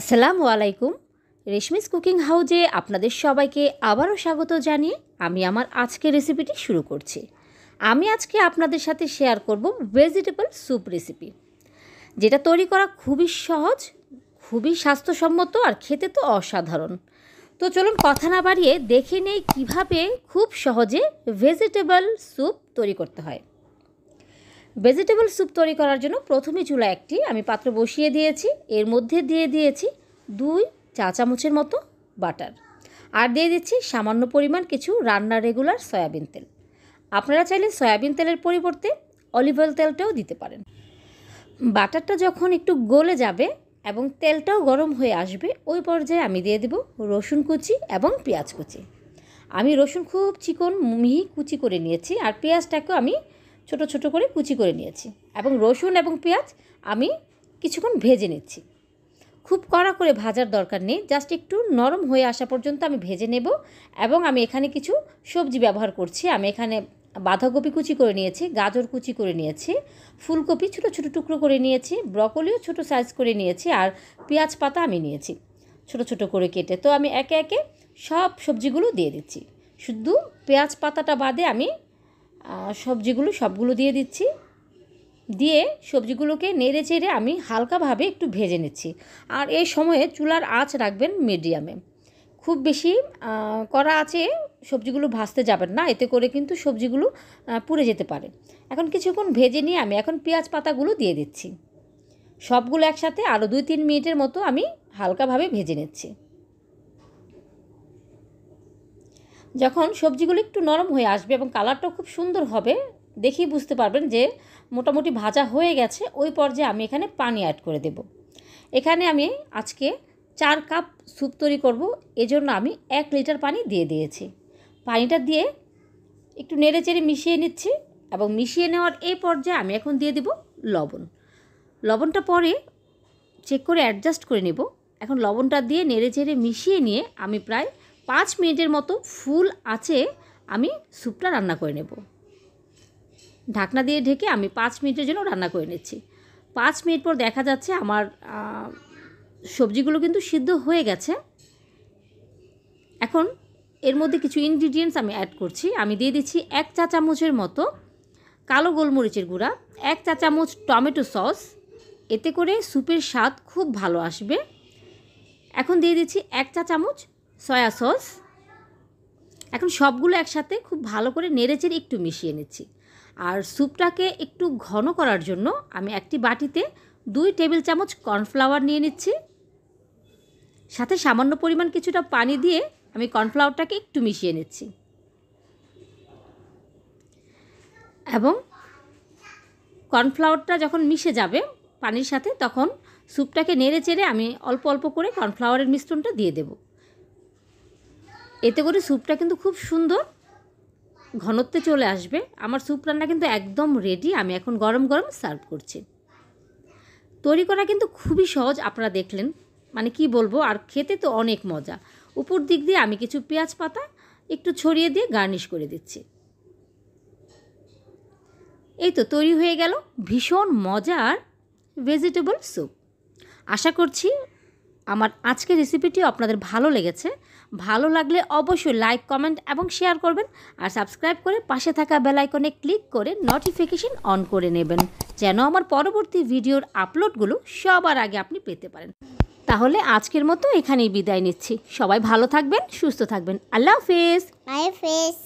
আসসালামু আলাইকুম রেশমিস কুকিং হাউজে আপনাদের সবাইকে আবারও স্বাগত জানিয়ে আমি আমার আজকের রেসিপিটি শুরু করছি আমি আজকে আপনাদের সাথে শেয়ার করব ভেজিটেবল স্যুপ রেসিপি যেটা তৈরি করা খুবই সহজ খুবই স্বাস্থ্যসম্মত আর খেতে তো অসাধারণ তো চলুন কথা না বাড়িয়ে দেখে নেই কীভাবে খুব সহজে ভেজিটেবল স্যুপ তৈরি করতে হয় ভেজিটেবল স্যুপ তৈরি করার জন্য প্রথমে চুলা একটি আমি পাত্র বসিয়ে দিয়েছি এর মধ্যে দিয়ে দিয়েছি দুই চা চামচের মতো বাটার আর দিয়ে দিচ্ছি সামান্য পরিমাণ কিছু রান্নার রেগুলার সয়াবিন তেল আপনারা চাইলে সয়াবিন তেলের পরিবর্তে অলিভ অয়েল তেলটাও দিতে পারেন বাটারটা যখন একটু গলে যাবে এবং তেলটাও গরম হয়ে আসবে ওই পর্যায়ে আমি দিয়ে দেব রসুন কুচি এবং পেঁয়াজ কুচি আমি রসুন খুব চিকন মিহি কুচি করে নিয়েছি আর পেঁয়াজটাকেও আমি ছোট ছোট করে কুচি করে নিয়েছি এবং রসুন এবং পেঁয়াজ আমি কিছুক্ষণ ভেজে নিচ্ছি খুব কড়া করে ভাজার দরকার নেই জাস্ট একটু নরম হয়ে আসা পর্যন্ত আমি ভেজে নেব এবং আমি এখানে কিছু সবজি ব্যবহার করছি আমি এখানে বাঁধাকপি কুচি করে নিয়েছি গাজর কুচি করে নিয়েছি ফুলকপি ছোটো ছোটো টুকরো করে নিয়েছি ব্রকলিও ছোটো সাইজ করে নিয়েছি আর পেঁয়াজ পাতা আমি নিয়েছি ছোট ছোট করে কেটে তো আমি একে একে সব সবজিগুলো দিয়ে দিচ্ছি শুধু পেঁয়াজ পাতাটা বাদে আমি সবজিগুলো সবগুলো দিয়ে দিচ্ছি দিয়ে সবজিগুলোকে নেড়ে চেড়ে আমি হালকাভাবে একটু ভেজে নিচ্ছি আর এই সময়ে চুলার আঁচ রাখবেন মিডিয়ামে খুব বেশি করা আছে সবজিগুলো ভাজতে যাবেন না এতে করে কিন্তু সবজিগুলো পুড়ে যেতে পারে এখন কিছুক্ষণ ভেজে নিয়ে আমি এখন পেঁয়াজ পাতাগুলো দিয়ে দিচ্ছি সবগুলো একসাথে আরও দুই তিন মিনিটের মতো আমি হালকাভাবে ভেজে নিচ্ছি যখন সবজিগুলো একটু নরম হয়ে আসবে এবং কালারটাও খুব সুন্দর হবে দেখেই বুঝতে পারবেন যে মোটামুটি ভাজা হয়ে গেছে ওই পর্যায়ে আমি এখানে পানি অ্যাড করে দেব এখানে আমি আজকে চার কাপ স্যুপ তৈরি করব এজন্য আমি এক লিটার পানি দিয়ে দিয়েছি পানিটা দিয়ে একটু নেড়ে চেড়ে মিশিয়ে নিচ্ছি এবং মিশিয়ে নেওয়ার এই পর্যায়ে আমি এখন দিয়ে দেব লবণ লবণটা পরে চেক করে অ্যাডজাস্ট করে নেব এখন লবণটা দিয়ে নেড়ে চেড়ে মিশিয়ে নিয়ে আমি প্রায় পাঁচ মিনিটের মতো ফুল আছে আমি স্যুপটা রান্না করে নেব ঢাকনা দিয়ে ঢেকে আমি পাঁচ মিনিটের জন্য রান্না করে নিচ্ছি পাঁচ মিনিট পর দেখা যাচ্ছে আমার সবজিগুলো কিন্তু সিদ্ধ হয়ে গেছে এখন এর মধ্যে কিছু ইনগ্রিডিয়েন্টস আমি অ্যাড করছি আমি দিয়ে দিচ্ছি এক চা চামচের মতো কালো গোলমরিচের গুঁড়া এক চা চামচ টমেটো সস এতে করে স্যুপের স্বাদ খুব ভালো আসবে এখন দিয়ে দিচ্ছি এক চা চামচ সয়া সস এখন সবগুলো একসাথে খুব ভালো করে নেড়েচেড়ে একটু মিশিয়ে নিচ্ছি আর স্যুপটাকে একটু ঘন করার জন্য আমি একটি বাটিতে দুই টেবিল চামচ কর্নফ্লাওয়ার নিয়ে নিচ্ছি সাথে সামান্য পরিমাণ কিছুটা পানি দিয়ে আমি কর্নফ্লাওয়ারটাকে একটু মিশিয়ে নিচ্ছি এবং কর্নফ্লাওয়ারটা যখন মিশে যাবে পানির সাথে তখন স্যুপটাকে নেড়ে চেড়ে আমি অল্প অল্প করে কর্নফ্লাওয়ারের মিশ্রণটা দিয়ে দেব এতে করে স্যুপটা কিন্তু খুব সুন্দর ঘনত্বে চলে আসবে আমার স্যুপ রান্না কিন্তু একদম রেডি আমি এখন গরম গরম সার্ভ করছি তৈরি করা কিন্তু খুবই সহজ আপনারা দেখলেন মানে কি বলবো আর খেতে তো অনেক মজা উপর দিক দিয়ে আমি কিছু পেঁয়াজ পাতা একটু ছড়িয়ে দিয়ে গার্নিশ করে দিচ্ছি এই তো তৈরি হয়ে গেল ভীষণ মজার ভেজিটেবল স্যুপ আশা করছি আমার আজকের রেসিপিটিও আপনাদের ভালো লেগেছে ভালো লাগলে অবশ্যই লাইক কমেন্ট এবং শেয়ার করবেন আর সাবস্ক্রাইব করে পাশে থাকা আইকনে ক্লিক করে নোটিফিকেশন অন করে নেবেন যেন আমার পরবর্তী ভিডিওর আপলোডগুলো সবার আগে আপনি পেতে পারেন তাহলে আজকের মতো এখানেই বিদায় নিচ্ছি সবাই ভালো থাকবেন সুস্থ থাকবেন আল্লাহ হাফেজ বাই হাফেজ